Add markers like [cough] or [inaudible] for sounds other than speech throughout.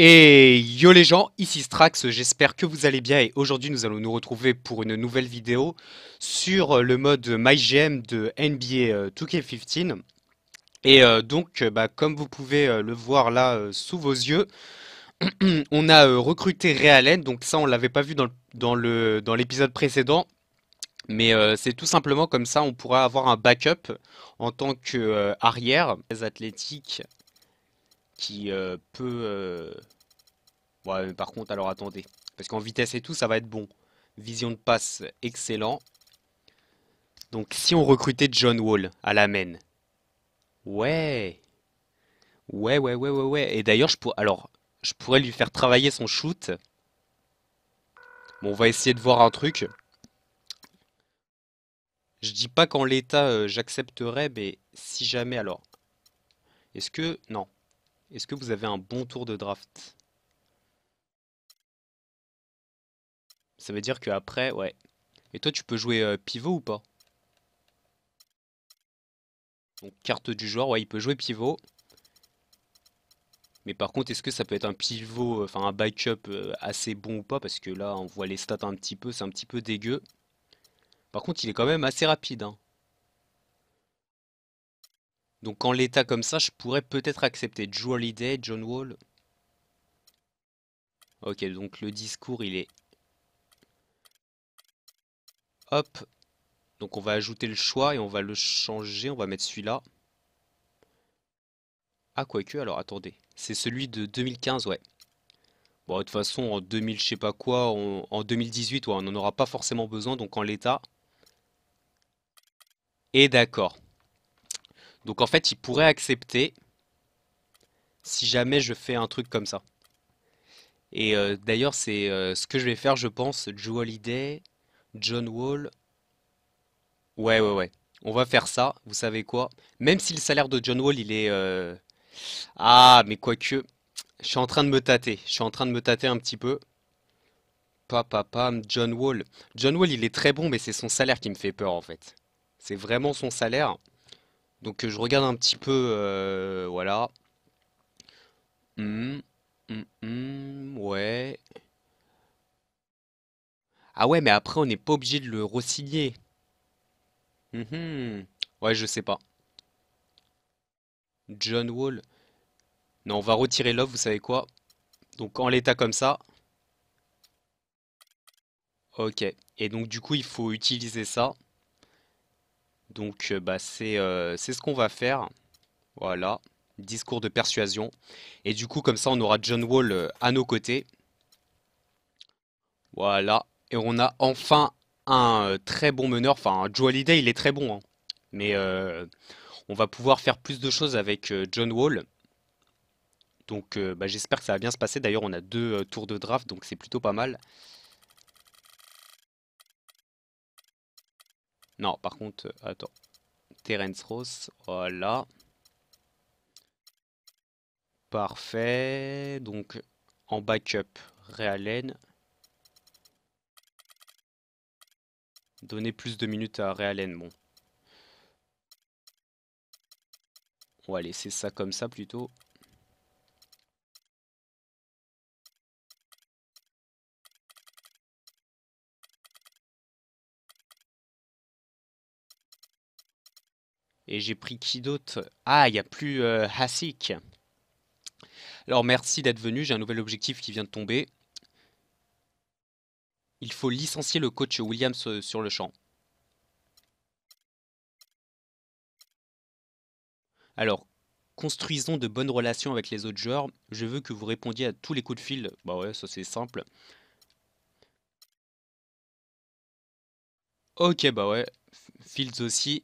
Et yo les gens, ici Strax, j'espère que vous allez bien et aujourd'hui nous allons nous retrouver pour une nouvelle vidéo sur le mode MyGM de NBA 2K15. Euh, et euh, donc, euh, bah, comme vous pouvez le voir là sous vos yeux, [clears throat] on a euh, recruté Realen, donc ça on l'avait pas vu dans, le, dans, l'épisode précédent. Mais euh, c'est tout simplement comme ça, on pourrait avoir un backup en tant que euh, arrière athlétique qui peut. Ouais, mais par contre, alors attendez, parce qu'en vitesse et tout, ça va être bon. Vision de passe, excellent. Donc si on recrutait John Wall à la main, ouais, ouais, ouais, ouais, ouais, ouais. Et d'ailleurs, je pourrais. Alors, je pourrais lui faire travailler son shoot. Bon, on va essayer de voir un truc. Je dis pas qu'en l'état, euh, j'accepterais, mais si jamais, alors... Est-ce que... Non. Est-ce que vous avez un bon tour de draft Ça veut dire qu'après, ouais. Et toi, tu peux jouer euh, pivot ou pas Donc, carte du joueur, ouais, il peut jouer pivot. Mais par contre, est-ce que ça peut être un pivot, euh, enfin un backup euh, assez bon ou pas? Parce que là, on voit les stats un petit peu, c'est un petit peu dégueu. Par contre, il est quand même assez rapide. Hein. Donc en l'état comme ça, je pourrais peut-être accepter Joe Holiday, John Wall. Ok, donc le discours, il est... Hop. Donc on va ajouter le choix et on va le changer. On va mettre celui-là. Ah, que, alors attendez. C'est celui de 2015, ouais. Bon, de toute façon, en 2000, je sais pas quoi, en 2018, on n'en aura pas forcément besoin, donc en l'état. Et d'accord. Donc en fait, il pourrait accepter si jamais je fais un truc comme ça. Et euh, d'ailleurs, c'est euh, ce que je vais faire, je pense. Joe Holiday, John Wall. Ouais, ouais, ouais. On va faire ça. Vous savez quoi? Même si le salaire de John Wall, il est, euh, ah, mais quoique, je suis en train de me tâter. Je suis en train de me tâter un petit peu. Papa, John Wall. John Wall, il est très bon, mais c'est son salaire qui me fait peur, en fait. C'est vraiment son salaire. Donc, je regarde un petit peu. Euh, voilà. Hmm, hmm, hmm, ouais. Ah ouais, mais après, on n'est pas obligé de le re-signer. Ouais, je sais pas. John Wall. Non, on va retirer Love, vous savez quoi Donc en l'état comme ça. Ok. Et donc du coup, il faut utiliser ça. Donc euh, bah, euh, c'est ce qu'on va faire. Voilà. Discours de persuasion. Et du coup, comme ça, on aura John Wall euh, à nos côtés. Voilà. Et on a enfin un très bon meneur. Enfin, Joe Holiday, il est très bon. Hein. Mais... On va pouvoir faire plus de choses avec euh, John Wall. Donc euh, bah, j'espère que ça va bien se passer. D'ailleurs, on a deux euh, tours de draft, donc c'est plutôt pas mal. Non, par contre, attends. Terence Ross, voilà. Parfait. Donc, en backup, Realen. Donner plus de minutes à Realen, bon. On va laisser ça comme ça plutôt. Et j'ai pris qui d'autre Ah, il n'y a plus euh, Hassik. Alors merci d'être venu, j'ai un nouvel objectif qui vient de tomber. Il faut licencier le coach Williams euh, sur le champ. Alors, construisons de bonnes relations avec les autres joueurs. Je veux que vous répondiez à tous les coups de fil. Bah ouais, ça c'est simple. Ok, bah ouais. Fils aussi.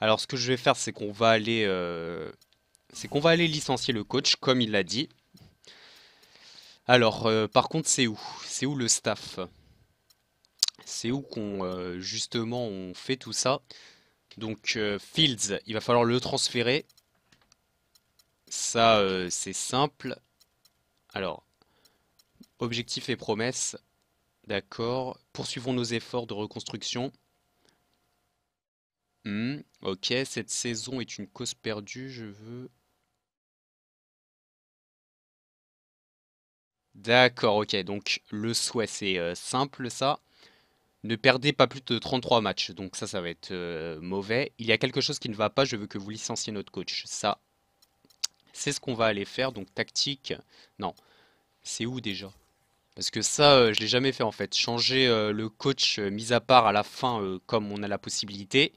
Alors ce que je vais faire, c'est qu'on va aller, euh, c'est qu'on va aller licencier le coach, comme il l'a dit. Alors, euh, par contre, c'est où C'est où le staff c'est où qu'on euh, justement on fait tout ça. Donc euh, Fields, il va falloir le transférer. Ça, euh, c'est simple. Alors, objectif et promesses. D'accord. Poursuivons nos efforts de reconstruction. Hmm, ok, cette saison est une cause perdue, je veux... D'accord, ok, donc le souhait c'est simple ça ne perdez pas plus de 33 matchs. Donc ça, ça va être euh, mauvais. Il y a quelque chose qui ne va pas, je veux que vous licenciez notre coach. Ça, c'est ce qu'on va aller faire. Donc tactique, non. C'est où déjà Parce que ça, euh, je l'ai jamais fait en fait. Changer euh, le coach, mis à part à la fin, comme on a la possibilité.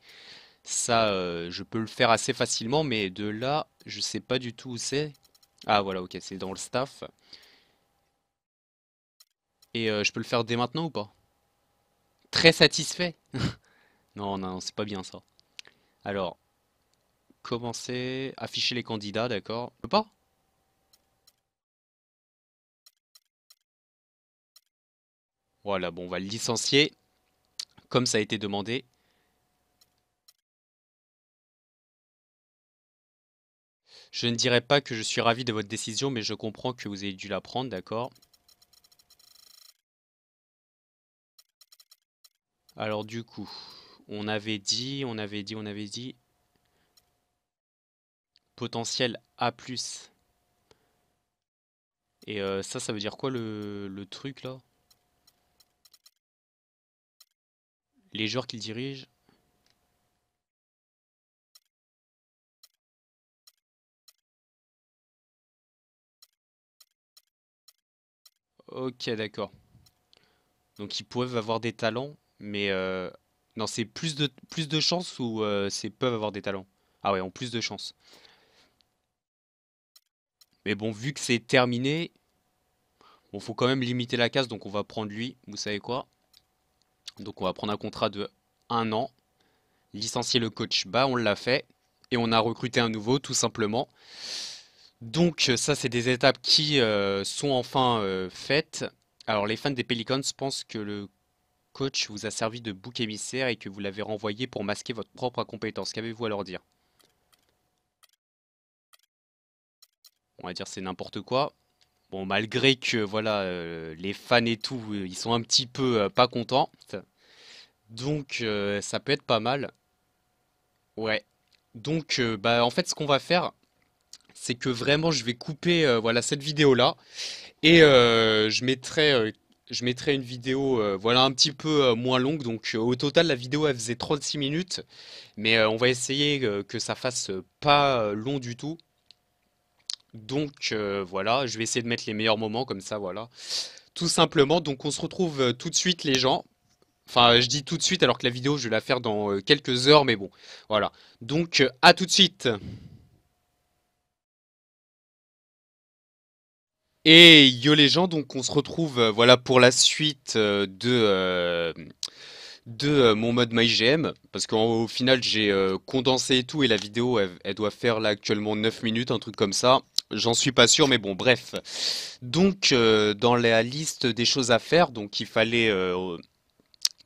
Ça, je peux le faire assez facilement, mais de là, je sais pas du tout où c'est. Ah voilà, ok, c'est dans le staff. Et je peux le faire dès maintenant ou pas très satisfait. [laughs] non, non, c'est pas bien ça. Alors, commencer, afficher les candidats, d'accord. pas Voilà, bon, on va le licencier, comme ça a été demandé. Je ne dirais pas que je suis ravi de votre décision, mais je comprends que vous ayez dû la prendre, d'accord Alors du coup, on avait dit, on avait dit, on avait dit potentiel A+. Et euh, ça, ça veut dire quoi le, le truc là Les joueurs qu'il dirige Ok, d'accord. Donc ils peuvent avoir des talents mais euh, non, c'est plus de, plus de chance ou euh, peuvent avoir des talents. Ah ouais, en plus de chance. Mais bon, vu que c'est terminé, bon, faut quand même limiter la case, donc on va prendre lui, vous savez quoi. Donc on va prendre un contrat de un an, licencier le coach, bah on l'a fait, et on a recruté un nouveau, tout simplement. Donc ça, c'est des étapes qui euh, sont enfin euh, faites. Alors les fans des Pelicans pensent que le coach vous a servi de bouc émissaire et que vous l'avez renvoyé pour masquer votre propre incompétence. Qu'avez-vous à leur dire On va dire c'est n'importe quoi. Bon, malgré que voilà, euh, les fans et tout, euh, ils sont un petit peu euh, pas contents. Donc, ça peut être pas mal. Ouais. Donc, bah, en fait, ce qu'on va faire, c'est que vraiment, je vais couper voilà cette vidéo-là. Et je mettrai je mettrai une vidéo euh, voilà un petit peu euh, moins longue donc euh, au total la vidéo elle faisait 36 minutes mais on va essayer que ça fasse pas long du tout donc voilà je vais essayer de mettre les meilleurs moments comme ça voilà tout simplement donc on se retrouve tout de suite les gens enfin je dis tout de suite alors que la vidéo je vais la faire dans quelques heures mais bon voilà donc à tout de suite Et yo les gens, donc on se retrouve euh, voilà pour la suite euh, de, euh, de mon mode MyGM, parce qu'au final j'ai condensé et tout, et la vidéo elle, doit faire là actuellement 9 minutes, un truc comme ça. J'en suis pas sûr, mais bon, bref. Donc dans la liste des choses à faire, donc il fallait...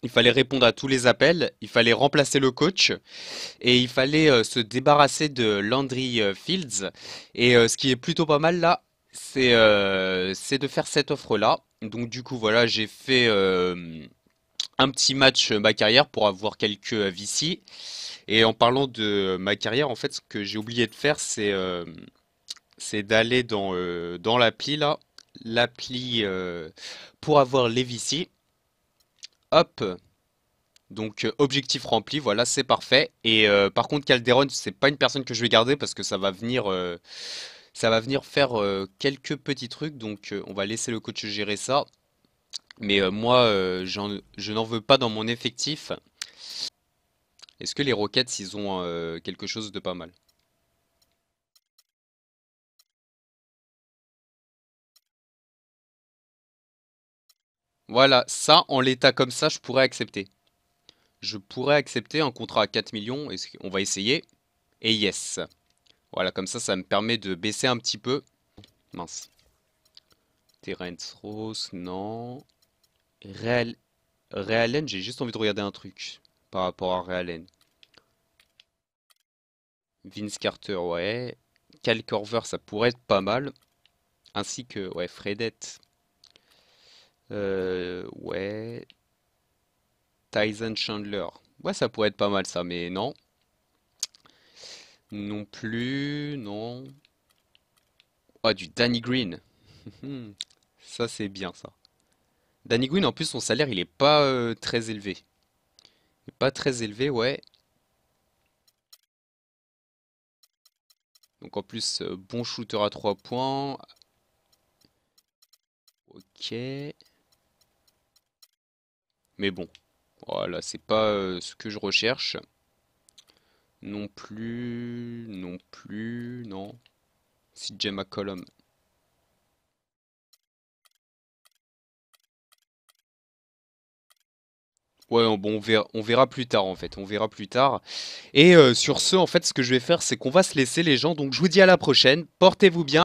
Il fallait répondre à tous les appels, il fallait remplacer le coach et il fallait se débarrasser de Landry Fields. Et ce qui est plutôt pas mal là, euh, c'est de faire cette offre-là. Donc du coup, voilà, j'ai fait euh, un petit match euh, ma carrière pour avoir quelques VC. Et en parlant de ma carrière, en fait, ce que j'ai oublié de faire, c'est c'est d'aller dans, dans l'appli, là. L'appli pour avoir les VC. Hop donc objectif rempli, voilà, c'est parfait. Et par contre, Calderon, c'est pas une personne que je vais garder parce que ça va venir ça va venir faire euh, quelques petits trucs, donc euh, on va laisser le coach gérer ça. Mais euh, moi, je n'en veux pas dans mon effectif. Est-ce que les roquettes ils ont quelque chose de pas mal Voilà, ça, en l'état comme ça, je pourrais accepter. Je pourrais accepter un contrat à 4 millions, on va essayer. Et yes voilà, comme ça, ça me permet de baisser un petit peu. Mince. Terence Ross, non. Real... Realen, j'ai juste envie de regarder un truc par rapport à Realen. Vince Carter, ouais. Cal Corver, ça pourrait être pas mal. Ainsi que, ouais, Fredette. Euh, ouais. Tyson Chandler. Ouais, ça pourrait être pas mal ça, mais non. Non plus, non. Ah, du Danny Green. [laughs] Hmm. ça, c'est bien, ça. Danny Green, en plus, son salaire, il est pas euh, très élevé. Il n'est pas très élevé, ouais. Donc, en plus, euh, bon shooter à 3 points. Ok. Mais bon, voilà, c'est pas euh, ce que je recherche. Non plus, non plus, non. CJ Column. Ouais, bon, on verra, on verra, plus tard en fait, on verra plus tard. Et euh, sur ce, en fait, ce que je vais faire, c'est qu'on va se laisser les gens. Donc je vous dis à la prochaine, portez-vous bien.